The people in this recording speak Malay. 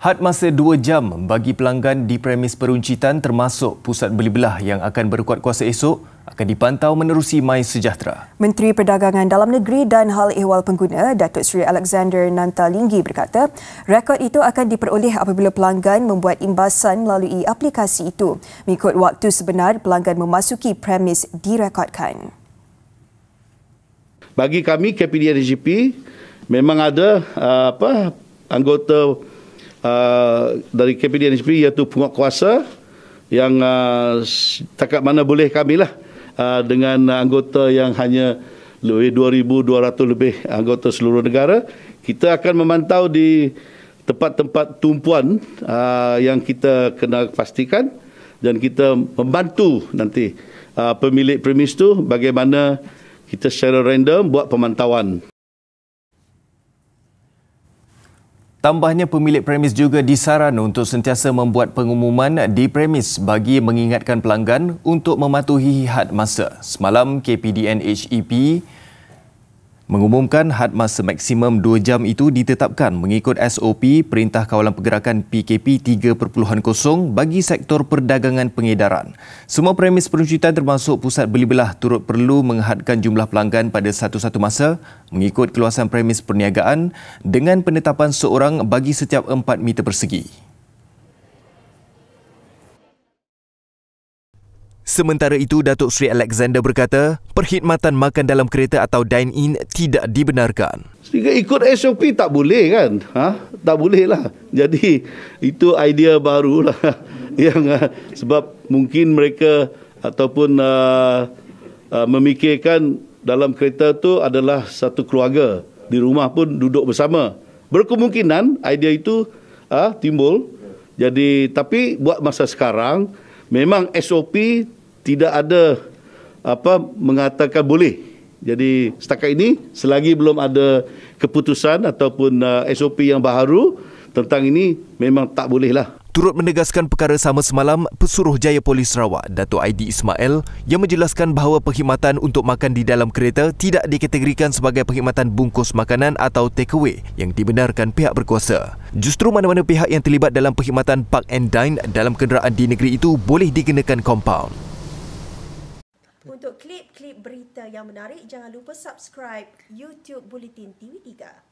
Had masa 2 jam bagi pelanggan di premis peruncitan termasuk pusat beli belah yang akan berkuat kuasa esok akan dipantau menerusi Mai Sejahtera. Menteri Perdagangan Dalam Negeri dan Hal Ehwal Pengguna, Datuk Seri Alexander Nantalinggi berkata, rekod itu akan diperoleh apabila pelanggan membuat imbasan melalui aplikasi itu. Mengikut waktu sebenar, pelanggan memasuki premis direkodkan. Bagi kami KPD RGP, memang ada uh, apa anggota uh, dari KPDNHB iaitu kuasa yang uh, takat mana boleh kami lah uh, dengan anggota yang hanya lebih 2,200 lebih anggota seluruh negara kita akan memantau di tempat-tempat tumpuan uh, yang kita kena pastikan dan kita membantu nanti uh, pemilik premis tu bagaimana kita secara random buat pemantauan Tambahnya pemilik premis juga disaran untuk sentiasa membuat pengumuman di premis bagi mengingatkan pelanggan untuk mematuhi had masa. Semalam KPDNHEP mengumumkan had masa maksimum 2 jam itu ditetapkan mengikut SOP Perintah Kawalan Pergerakan PKP 3.0 bagi sektor perdagangan pengedaran. Semua premis peruncitan termasuk pusat beli belah turut perlu menghadkan jumlah pelanggan pada satu-satu masa mengikut keluasan premis perniagaan dengan penetapan seorang bagi setiap 4 meter persegi. Sementara itu, Datuk Sri Alexander berkata, perkhidmatan makan dalam kereta atau dine-in tidak dibenarkan. Sehingga ikut SOP tak boleh kan? Ha? Tak boleh lah. Jadi, itu idea baru lah. Yang, ah, sebab mungkin mereka ataupun uh, uh, memikirkan dalam kereta tu adalah satu keluarga. Di rumah pun duduk bersama. Berkemungkinan idea itu uh, timbul. Jadi, tapi buat masa sekarang, memang SOP tidak ada apa mengatakan boleh. Jadi setakat ini selagi belum ada keputusan ataupun uh, eh, SOP yang baru tentang ini memang tak boleh lah. Turut menegaskan perkara sama semalam, Pesuruh Jaya Polis Sarawak, Dato Aidi Ismail yang menjelaskan bahawa perkhidmatan untuk makan di dalam kereta tidak dikategorikan sebagai perkhidmatan bungkus makanan atau takeaway yang dibenarkan pihak berkuasa. Justru mana-mana pihak yang terlibat dalam perkhidmatan park and dine dalam kenderaan di negeri itu boleh dikenakan compound. Untuk klip-klip berita yang menarik, jangan lupa subscribe YouTube Bulletin TV3.